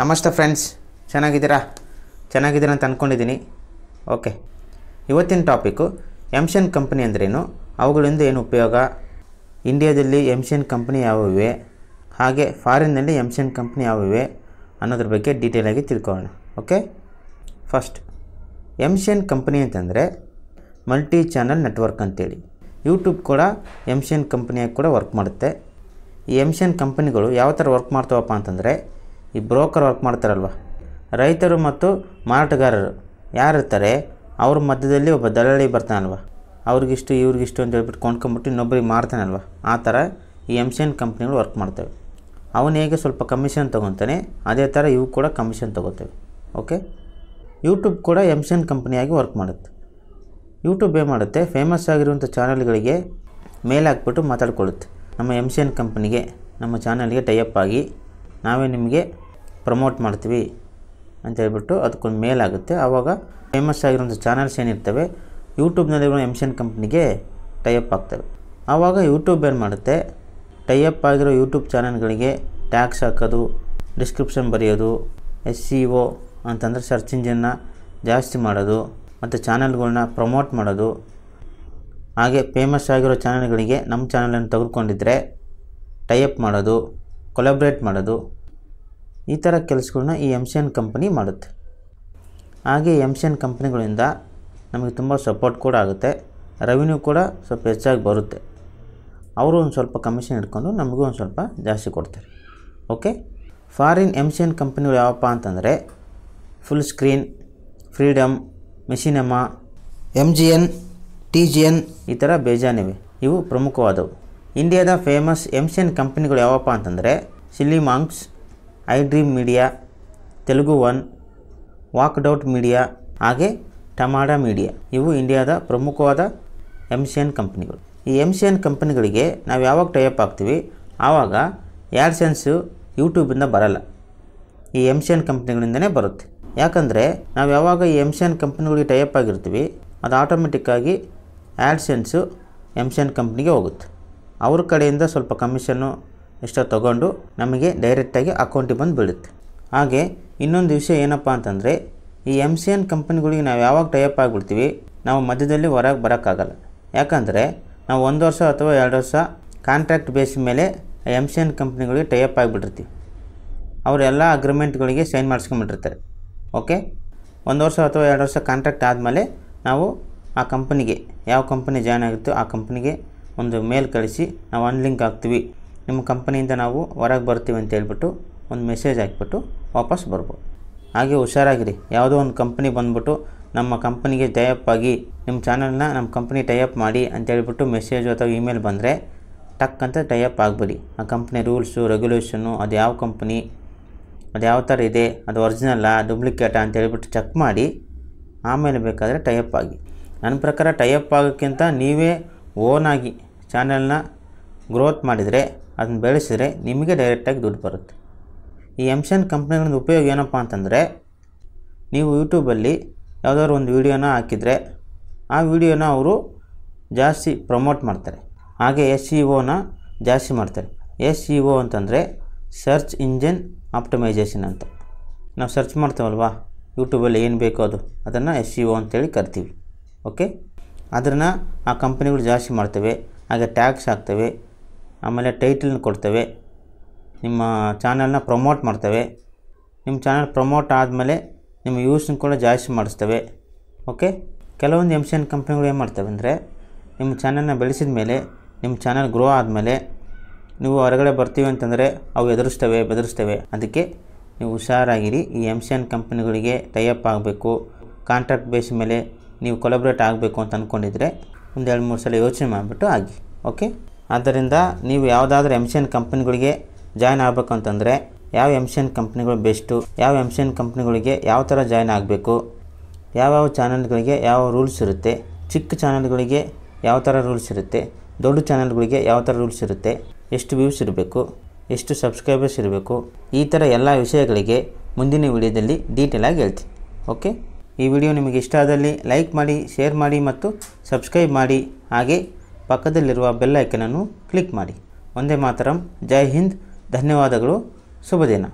ನಮಸ್ತೆ ಫ್ರೆಂಡ್ಸ್ ಚೆನ್ನಾಗಿದ್ದೀರಾ ಚೆನ್ನಾಗಿದ್ದೀರಾ ಅಂತ ಅಂದ್ಕೊಂಡಿದ್ದೀನಿ ಓಕೆ ಇವತ್ತಿನ ಟಾಪಿಕ್ಕು ಎಮ್ಷನ್ ಕಂಪ್ನಿ ಅಂದ್ರೇನು ಅವುಗಳಿಂದ ಏನು ಉಪಯೋಗ ಇಂಡಿಯಾದಲ್ಲಿ ಎಮ್ಷನ್ ಕಂಪ್ನಿ ಯಾವಿವೆ ಹಾಗೆ ಫಾರಿನ್ನಲ್ಲಿ ಎಮ್ಷನ್ ಕಂಪ್ನಿ ಯಾವಿವೆ ಅನ್ನೋದ್ರ ಬಗ್ಗೆ ಡೀಟೇಲಾಗಿ ತಿಳ್ಕೊಳ್ಳೋಣ ಓಕೆ ಫಸ್ಟ್ ಎಮ್ಷನ್ ಕಂಪ್ನಿ ಅಂತಂದರೆ ಮಲ್ಟಿ ಚಾನಲ್ ನೆಟ್ವರ್ಕ್ ಅಂತೇಳಿ ಯೂಟ್ಯೂಬ್ ಕೂಡ ಎಮ್ಷನ್ ಕಂಪ್ನಿಯಾಗಿ ಕೂಡ ವರ್ಕ್ ಮಾಡುತ್ತೆ ಈ ಎಮ್ಷನ್ ಕಂಪ್ನಿಗಳು ಯಾವ ಥರ ವರ್ಕ್ ಮಾಡ್ತಾವಪ್ಪ ಅಂತಂದರೆ ಈ ಬ್ರೋಕರ್ ವರ್ಕ್ ಮಾಡ್ತಾರಲ್ವ ರೈತರು ಮತ್ತು ಮಾರಾಟಗಾರರು ಯಾರಿರ್ತಾರೆ ಅವ್ರ ಮಧ್ಯದಲ್ಲಿ ಒಬ್ಬ ದಲ್ಲಾಳಿ ಬರ್ತಾನಲ್ವ ಅವ್ರಿಗಿಷ್ಟು ಇವ್ರಿಗಿಷ್ಟು ಅಂತ ಹೇಳ್ಬಿಟ್ಟು ಕೊಂಡ್ಕೊಂಬಿಟ್ಟು ಇನ್ನೊಬ್ಬರಿಗೆ ಮಾರ್ತಾನಲ್ವ ಆ ಥರ ಈ ಎಮ್ ಸಿ ಎನ್ ಕಂಪ್ನಿಗಳು ವರ್ಕ್ ಮಾಡ್ತವೆ ಅವನು ಹೇಗೆ ಸ್ವಲ್ಪ ಕಮಿಷನ್ ತೊಗೊತಾನೆ ಅದೇ ಥರ ಇವು ಕೂಡ ಕಮಿಷನ್ ತೊಗೋತೇವೆ ಓಕೆ ಯೂಟ್ಯೂಬ್ ಕೂಡ ಎಮ್ ಸಿ ಎನ್ ಕಂಪ್ನಿಯಾಗಿ ವರ್ಕ್ ಮಾಡುತ್ತೆ ಯೂಟ್ಯೂಬ್ ಏನು ಮಾಡುತ್ತೆ ಫೇಮಸ್ ಆಗಿರುವಂಥ ಚಾನಲ್ಗಳಿಗೆ ಮೇಲೆ ಹಾಕ್ಬಿಟ್ಟು ಮಾತಾಡ್ಕೊಳ್ಳುತ್ತೆ ನಮ್ಮ ಎಮ್ ಸಿ ಎನ್ ಕಂಪ್ನಿಗೆ ನಮ್ಮ ಚಾನಲ್ಗೆ ಟೈಅಪ್ ಆಗಿ ನಾವೇ ನಿಮಗೆ ಪ್ರಮೋಟ್ ಮಾಡ್ತೀವಿ ಅಂತ ಹೇಳ್ಬಿಟ್ಟು ಅದಕ್ಕೊಂದು ಮೇಲ್ ಆಗುತ್ತೆ ಆವಾಗ ಫೇಮಸ್ ಆಗಿರೋಂಥ ಚಾನಲ್ಸ್ ಏನಿರ್ತವೆ ಯೂಟ್ಯೂಬ್ನಲ್ಲಿರೋ ಎಮ್ ಸಿ ಎನ್ ಕಂಪ್ನಿಗೆ ಟೈಅಪ್ ಆಗ್ತವೆ ಆವಾಗ ಯೂಟ್ಯೂಬ್ ಏನು ಮಾಡುತ್ತೆ ಟೈಅಪ್ ಆಗಿರೋ ಯೂಟ್ಯೂಬ್ ಚಾನಲ್ಗಳಿಗೆ ಟ್ಯಾಕ್ಸ್ ಹಾಕೋದು ಡಿಸ್ಕ್ರಿಪ್ಷನ್ ಬರೆಯೋದು ಎಸ್ ಸಿ ಒ ಅಂತಂದರೆ ಸರ್ಚ್ ಇಂಜಿನ್ನ ಜಾಸ್ತಿ ಮಾಡೋದು ಮತ್ತು ಚಾನೆಲ್ಗಳನ್ನ ಪ್ರಮೋಟ್ ಮಾಡೋದು ಹಾಗೆ ಫೇಮಸ್ ಆಗಿರೋ ಚಾನಲ್ಗಳಿಗೆ ನಮ್ಮ ಚಾನಲನ್ನು ತೆಗೆದುಕೊಂಡಿದ್ರೆ ಟೈಅಪ್ ಮಾಡೋದು ಕೊಲಾಬ್ರೇಟ್ ಮಾಡೋದು ಈ ಥರ ಕೆಲಸಗಳನ್ನ ಈ ಎಮ್ ಸಿ ಎನ್ ಕಂಪ್ನಿ ಮಾಡುತ್ತೆ ಹಾಗೆ ಎಮ್ ಸಿ ಎನ್ ಕಂಪ್ನಿಗಳಿಂದ ನಮಗೆ ತುಂಬ ಸಪೋರ್ಟ್ ಕೂಡ ಆಗುತ್ತೆ ರೆವಿನ್ಯೂ ಕೂಡ ಸ್ವಲ್ಪ ಹೆಚ್ಚಾಗಿ ಬರುತ್ತೆ ಅವರು ಒಂದು ಸ್ವಲ್ಪ ಕಮಿಷನ್ ಇಟ್ಕೊಂಡು ನಮಗೂ ಒಂದು ಸ್ವಲ್ಪ ಜಾಸ್ತಿ ಕೊಡ್ತಾರೆ okay foreign M C N ಕಂಪ್ನಿಗಳು ಯಾವಪ್ಪ ಅಂತಂದರೆ ಫುಲ್ ಸ್ಕ್ರೀನ್ ಫ್ರೀಡಮ್ ಮಿಸಿನೆಮಾ M G N T G N ಈ ಥರ ಬೇಜಾನಿವೆ ಇವು ಪ್ರಮುಖವಾದವು ಇಂಡಿಯಾದ ಫೇಮಸ್ ಎಮ್ ಸಿ ಎನ್ ಕಂಪ್ನಿಗಳು ಯಾವಪ್ಪ ಅಂತಂದರೆ monks I dream media Telugu one ವಾಕ್ಡೌಟ್ ಮೀಡಿಯಾ ಹಾಗೆ ಟಮಾಡಾ ಮೀಡಿಯಾ ಇವು ಇಂಡಿಯಾದ ಪ್ರಮುಖವಾದ ಎಮ್ ಸಿ ಎನ್ ಕಂಪ್ನಿಗಳು ಈ ಎಮ್ ಸಿ ಎನ್ ಕಂಪ್ನಿಗಳಿಗೆ ನಾವು ಯಾವಾಗ ಟೈಅಪ್ ಆಗ್ತೀವಿ ಆವಾಗ ಯಾಡ್ಸೆನ್ಸು ಯೂಟ್ಯೂಬಿಂದ ಬರಲ್ಲ ಈ ಎಮ್ ಸಿ ಎನ್ ಕಂಪ್ನಿಗಳಿಂದನೇ ಬರುತ್ತೆ ಯಾಕಂದರೆ ನಾವು ಯಾವಾಗ ಈ ಎಮ್ ಸಿ ಎನ್ ಕಂಪ್ನಿಗಳಿಗೆ ಟೈಅಪ್ ಆಗಿರ್ತೀವಿ ಅದು ಆಟೋಮೆಟಿಕ್ಕಾಗಿ ಆ್ಯಡ್ಸೆನ್ಸು ಎಮ್ ಸಿ ಎನ್ ಕಂಪ್ನಿಗೆ ಹೋಗುತ್ತೆ ಅವ್ರ ಕಡೆಯಿಂದ ಸ್ವಲ್ಪ ಕಮಿಷನ್ನು ಎಷ್ಟೋ ತೊಗೊಂಡು ನಮಗೆ ಡೈರೆಕ್ಟಾಗಿ ಅಕೌಂಟಿಗೆ ಬಂದು ಬೀಳುತ್ತೆ ಹಾಗೆ ಇನ್ನೊಂದು ವಿಷಯ ಏನಪ್ಪ ಅಂತಂದರೆ ಈ ಎಮ್ ಸಿ ಎನ್ ಕಂಪನಿಗಳಿಗೆ ನಾವು ಯಾವಾಗ ಟೈಅಪ್ ಆಗಿಬಿಡ್ತೀವಿ ನಾವು ಮಧ್ಯದಲ್ಲಿ ಹೊರಗೆ ಬರೋಕ್ಕಾಗಲ್ಲ ಯಾಕಂದರೆ ನಾವು ಒಂದು ವರ್ಷ ಅಥವಾ ಎರಡು ವರ್ಷ ಕಾಂಟ್ರಾಕ್ಟ್ ಬೇಸ್ ಮೇಲೆ ಎಮ್ ಸಿ ಎನ್ ಕಂಪ್ನಿಗಳಿಗೆ ಟೈಅಪ್ ಆಗಿಬಿಟ್ಟಿರ್ತೀವಿ ಅವರೆಲ್ಲ ಅಗ್ರಿಮೆಂಟ್ಗಳಿಗೆ ಸೈನ್ ಮಾಡಿಸ್ಕೊಂಡ್ಬಿಟ್ಟಿರ್ತಾರೆ ಓಕೆ ಒಂದು ವರ್ಷ ಅಥವಾ ಎರಡು ವರ್ಷ ಕಾಂಟ್ರಾಕ್ಟ್ ಆದಮೇಲೆ ನಾವು ಆ ಕಂಪನಿಗೆ ಯಾವ ಕಂಪನಿ ಜಾಯ್ನ್ ಆಗುತ್ತೋ ಆ ಕಂಪ್ನಿಗೆ ಒಂದು ಮೇಲ್ ಕಳಿಸಿ ನಾವು ಅನ್ಲಿಂಕ್ ಆಗ್ತೀವಿ ನಿಮ್ಮ ಕಂಪನಿಯಿಂದ ನಾವು ಹೊರಗೆ ಬರ್ತೀವಿ ಅಂತ ಹೇಳ್ಬಿಟ್ಟು ಒಂದು ಮೆಸೇಜ್ ಹಾಕ್ಬಿಟ್ಟು ವಾಪಸ್ ಬರ್ಬೋದು ಹಾಗೆ ಹುಷಾರಾಗಿರಿ ಯಾವುದೋ ಒಂದು ಕಂಪ್ನಿ ಬಂದ್ಬಿಟ್ಟು ನಮ್ಮ ಕಂಪ್ನಿಗೆ ಟೈಅಪ್ ಆಗಿ ನಿಮ್ಮ ಚಾನಲ್ನ ನಮ್ಮ ಕಂಪ್ನಿ ಟೈಅಪ್ ಮಾಡಿ ಅಂತ ಹೇಳ್ಬಿಟ್ಟು ಮೆಸೇಜು ಅಥವಾ ಇಮೇಲ್ ಬಂದರೆ ಟಕ್ ಅಂತ ಟೈಅಪ್ ಆಗಬೇಡಿ ಆ ಕಂಪ್ನಿ ರೂಲ್ಸು ರೆಗ್ಯುಲೇಷನ್ನು ಅದು ಯಾವ ಕಂಪ್ನಿ ಅದು ಯಾವ ಥರ ಇದೆ ಅದು ಒರಿಜಿನಲ್ಲ ಡೂಪ್ಲಿಕೇಟಾ ಅಂತ ಹೇಳ್ಬಿಟ್ಟು ಚೆಕ್ ಮಾಡಿ ಆಮೇಲೆ ಬೇಕಾದರೆ ಟೈಅಪ್ ಆಗಿ ನನ್ನ ಪ್ರಕಾರ ಟೈಅಪ್ ಆಗೋಕ್ಕಿಂತ ನೀವೇ ಓನಾಗಿ ಚಾನಲ್ನ ಗ್ರೋತ್ ಮಾಡಿದರೆ ಅದನ್ನು ಬೆಳೆಸಿದರೆ ನಿಮಗೆ ಡೈರೆಕ್ಟಾಗಿ ದುಡ್ಡು ಬರುತ್ತೆ ಈ ಎಂಶನ್ ಕಂಪ್ನಿಗಳಿಂದ ಉಪಯೋಗ ಏನಪ್ಪ ಅಂತಂದರೆ ನೀವು ಯೂಟ್ಯೂಬಲ್ಲಿ ಯಾವುದಾದ್ರು ಒಂದು ವೀಡಿಯೋನ ಹಾಕಿದರೆ ಆ ವಿಡಿಯೋನ ಅವರು ಜಾಸ್ತಿ ಪ್ರಮೋಟ್ ಮಾಡ್ತಾರೆ ಹಾಗೆ ಎಸ್ ಸಿ ಓನ ಜಾಸ್ತಿ ಮಾಡ್ತಾರೆ ಎಸ್ ಇ ಓ ಅಂತಂದರೆ ಸರ್ಚ್ ಇಂಜಿನ್ ಆಪ್ಟಮೈಸೇಷನ್ ಅಂತ ನಾವು ಸರ್ಚ್ ಮಾಡ್ತೇವಲ್ವಾ ಯೂಟ್ಯೂಬಲ್ಲಿ ಏನು ಬೇಕೋ ಅದು ಅದನ್ನು ಎಸ್ ಸಿ e ಓ ಅಂತೇಳಿ ಕರಿತೀವಿ ಓಕೆ ಅದನ್ನು ಆ ಕಂಪ್ನಿಗಳು ಜಾಸ್ತಿ ಮಾಡ್ತವೆ ಹಾಗೆ ಟ್ಯಾಕ್ಸ್ ಹಾಕ್ತೇವೆ ಆಮೇಲೆ ಟೈಟಲ್ನ ಕೊಡ್ತೇವೆ ನಿಮ್ಮ ಚಾನಲ್ನ ಪ್ರಮೋಟ್ ಮಾಡ್ತೇವೆ ನಿಮ್ಮ ಚಾನಲ್ ಪ್ರಮೋಟ್ ಆದಮೇಲೆ ನಿಮ್ಮ ಯೂಸ್ನ ಕೂಡ ಜಾಸ್ತಿ ಮಾಡಿಸ್ತೇವೆ ಓಕೆ ಕೆಲವೊಂದು ಎಮ್ ಸಿ ಎನ್ ಕಂಪ್ನಿಗಳು ಏನು ಮಾಡ್ತವೆ ಅಂದರೆ ನಿಮ್ಮ ಚಾನಲ್ನ ಬೆಳೆಸಿದ ಮೇಲೆ ನಿಮ್ಮ ಚಾನಲ್ ಗ್ರೋ ಆದಮೇಲೆ ನೀವು ಹೊರಗಡೆ ಬರ್ತೀವಿ ಅಂತಂದರೆ ಅವು ಎದುರಿಸ್ತವೆ ಬೆದರಿಸ್ತೇವೆ ಅದಕ್ಕೆ ನೀವು ಹುಷಾರಾಗಿರಿ ಈ ಎಮ್ ಸಿ ಎನ್ ಕಂಪ್ನಿಗಳಿಗೆ ಟೈಅಪ್ ಆಗಬೇಕು ಕಾಂಟ್ರಾಕ್ಟ್ ಬೇಸ್ ಮೇಲೆ ನೀವು ಕೊಲಬ್ರೇಟ್ ಆಗಬೇಕು ಅಂತ ಅಂದ್ಕೊಂಡಿದ್ರೆ ಒಂದು ಎರಡು ಮೂರು ಸಲ ಯೋಚನೆ ಮಾಡಿಬಿಟ್ಟು ಆಗಿ ಓಕೆ ಆದ್ದರಿಂದ ನೀವು ಯಾವುದಾದ್ರೂ ಎಮ್ ಸಿ ಎನ್ ಕಂಪ್ನಿಗಳಿಗೆ ಜಾಯ್ನ್ ಆಗಬೇಕಂತಂದರೆ ಯಾವ ಎಮ್ ಸಿ ಎನ್ ಕಂಪ್ನಿಗಳು ಬೆಸ್ಟು ಯಾವ ಎಮ್ ಸಿ ಎನ್ ಕಂಪ್ನಿಗಳಿಗೆ ಯಾವ ಥರ ಜಾಯ್ನ್ ಆಗಬೇಕು ಯಾವ್ಯಾವ ಚಾನಲ್ಗಳಿಗೆ ಯಾವ ರೂಲ್ಸ್ ಇರುತ್ತೆ ಚಿಕ್ಕ ಚಾನಲ್ಗಳಿಗೆ ಯಾವ ಥರ ರೂಲ್ಸ್ ಇರುತ್ತೆ ದೊಡ್ಡ ಚಾನಲ್ಗಳಿಗೆ ಯಾವ ಥರ ರೂಲ್ಸ್ ಇರುತ್ತೆ ಎಷ್ಟು ವ್ಯೂಸ್ ಇರಬೇಕು ಎಷ್ಟು ಸಬ್ಸ್ಕ್ರೈಬರ್ಸ್ ಇರಬೇಕು ಈ ಥರ ಎಲ್ಲ ವಿಷಯಗಳಿಗೆ ಮುಂದಿನ ವಿಡಿಯೋದಲ್ಲಿ ಡೀಟೇಲಾಗಿ ಹೇಳ್ತೀನಿ ಓಕೆ ಈ ವಿಡಿಯೋ ನಿಮಗೆ ಇಷ್ಟ ಆದಲ್ಲಿ ಲೈಕ್ ಮಾಡಿ ಶೇರ್ ಮಾಡಿ ಮತ್ತು ಸಬ್ಸ್ಕ್ರೈಬ್ ಮಾಡಿ ಹಾಗೆ ಪಕ್ಕದಲ್ಲಿರುವ ಬೆಲ್ಲೈಕನನ್ನು ಕ್ಲಿಕ್ ಮಾಡಿ ಒಂದೇ ಮಾತರಂ ಜೈ ಹಿಂದ್ ಧನ್ಯವಾದಗಳು ಶುಭ